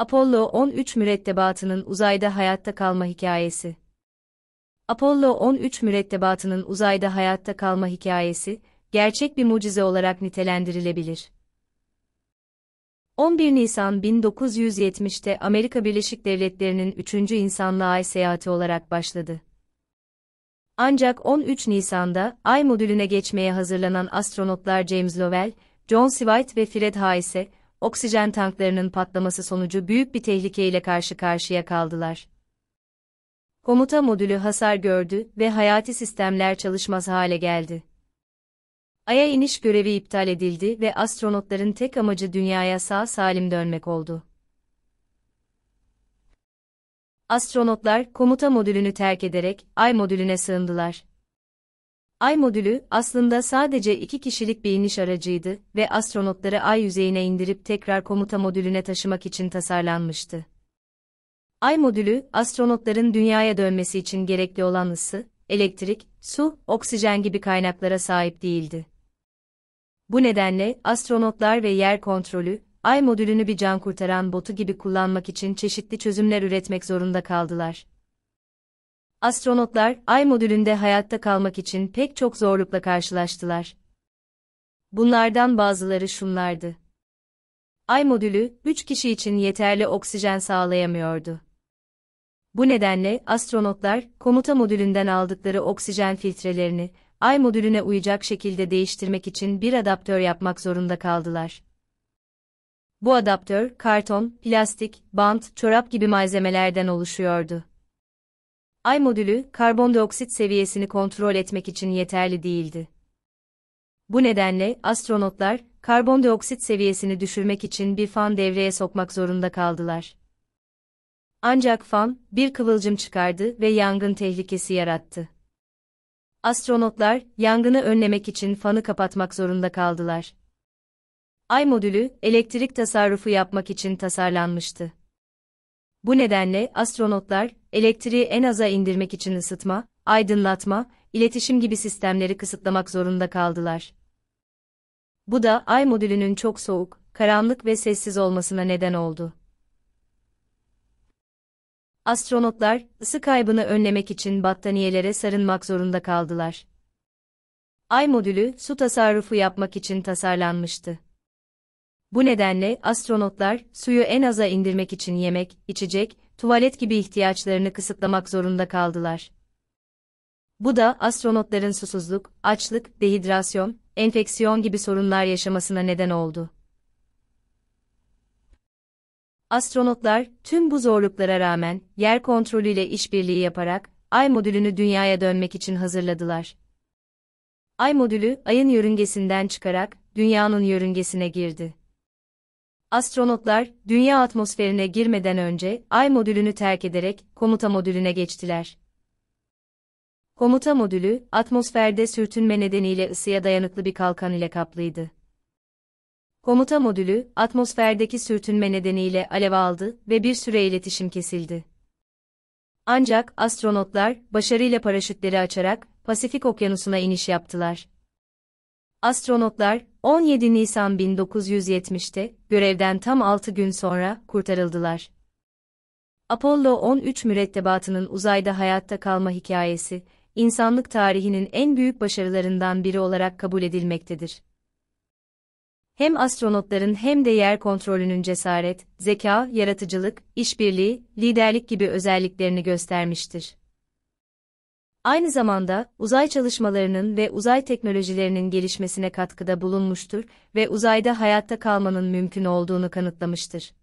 Apollo 13 mürettebatının uzayda hayatta kalma hikayesi. Apollo 13 mürettebatının uzayda hayatta kalma hikayesi, gerçek bir mucize olarak nitelendirilebilir. 11 Nisan 1970'te Amerika Birleşik Devletleri'nin 3. insanlığa ay seyahati olarak başladı. Ancak 13 Nisan'da ay modülüne geçmeye hazırlanan astronotlar James Lovell, John Swigert ve Fred Hayes'e oksijen tanklarının patlaması sonucu büyük bir tehlikeyle karşı karşıya kaldılar. Komuta modülü hasar gördü ve hayati sistemler çalışmaz hale geldi. Ay'a iniş görevi iptal edildi ve astronotların tek amacı dünyaya sağ salim dönmek oldu. Astronotlar komuta modülünü terk ederek Ay modülüne sığındılar. Ay modülü aslında sadece iki kişilik bir iniş aracıydı ve astronotları ay yüzeyine indirip tekrar komuta modülüne taşımak için tasarlanmıştı. Ay modülü, astronotların dünyaya dönmesi için gerekli olan ısı, elektrik, su, oksijen gibi kaynaklara sahip değildi. Bu nedenle astronotlar ve yer kontrolü, ay modülünü bir can kurtaran botu gibi kullanmak için çeşitli çözümler üretmek zorunda kaldılar. Astronotlar, Ay modülünde hayatta kalmak için pek çok zorlukla karşılaştılar. Bunlardan bazıları şunlardı. Ay modülü, 3 kişi için yeterli oksijen sağlayamıyordu. Bu nedenle astronotlar, komuta modülünden aldıkları oksijen filtrelerini, ay modülüne uyacak şekilde değiştirmek için bir adaptör yapmak zorunda kaldılar. Bu adaptör, karton, plastik, bant, çorap gibi malzemelerden oluşuyordu. Ay modülü, karbondioksit seviyesini kontrol etmek için yeterli değildi. Bu nedenle, astronotlar, karbondioksit seviyesini düşürmek için bir fan devreye sokmak zorunda kaldılar. Ancak fan, bir kıvılcım çıkardı ve yangın tehlikesi yarattı. Astronotlar, yangını önlemek için fanı kapatmak zorunda kaldılar. Ay modülü, elektrik tasarrufu yapmak için tasarlanmıştı. Bu nedenle astronotlar, elektriği en aza indirmek için ısıtma, aydınlatma, iletişim gibi sistemleri kısıtlamak zorunda kaldılar. Bu da ay modülünün çok soğuk, karanlık ve sessiz olmasına neden oldu. Astronotlar, ısı kaybını önlemek için battaniyelere sarınmak zorunda kaldılar. Ay modülü, su tasarrufu yapmak için tasarlanmıştı. Bu nedenle astronotlar, suyu en aza indirmek için yemek, içecek, tuvalet gibi ihtiyaçlarını kısıtlamak zorunda kaldılar. Bu da astronotların susuzluk, açlık, dehidrasyon, enfeksiyon gibi sorunlar yaşamasına neden oldu. Astronotlar tüm bu zorluklara rağmen yer kontrolüyle işbirliği yaparak ay modülünü dünyaya dönmek için hazırladılar. Ay modülü ayın yörüngesinden çıkarak dünyanın yörüngesine girdi. Astronotlar, dünya atmosferine girmeden önce Ay modülünü terk ederek komuta modülüne geçtiler. Komuta modülü, atmosferde sürtünme nedeniyle ısıya dayanıklı bir kalkan ile kaplıydı. Komuta modülü, atmosferdeki sürtünme nedeniyle alev aldı ve bir süre iletişim kesildi. Ancak astronotlar, başarıyla paraşütleri açarak Pasifik Okyanusu'na iniş yaptılar. Astronotlar 17 Nisan 1970'te görevden tam 6 gün sonra kurtarıldılar. Apollo 13 mürettebatının uzayda hayatta kalma hikayesi, insanlık tarihinin en büyük başarılarından biri olarak kabul edilmektedir. Hem astronotların hem de yer kontrolünün cesaret, zeka, yaratıcılık, işbirliği, liderlik gibi özelliklerini göstermiştir. Aynı zamanda uzay çalışmalarının ve uzay teknolojilerinin gelişmesine katkıda bulunmuştur ve uzayda hayatta kalmanın mümkün olduğunu kanıtlamıştır.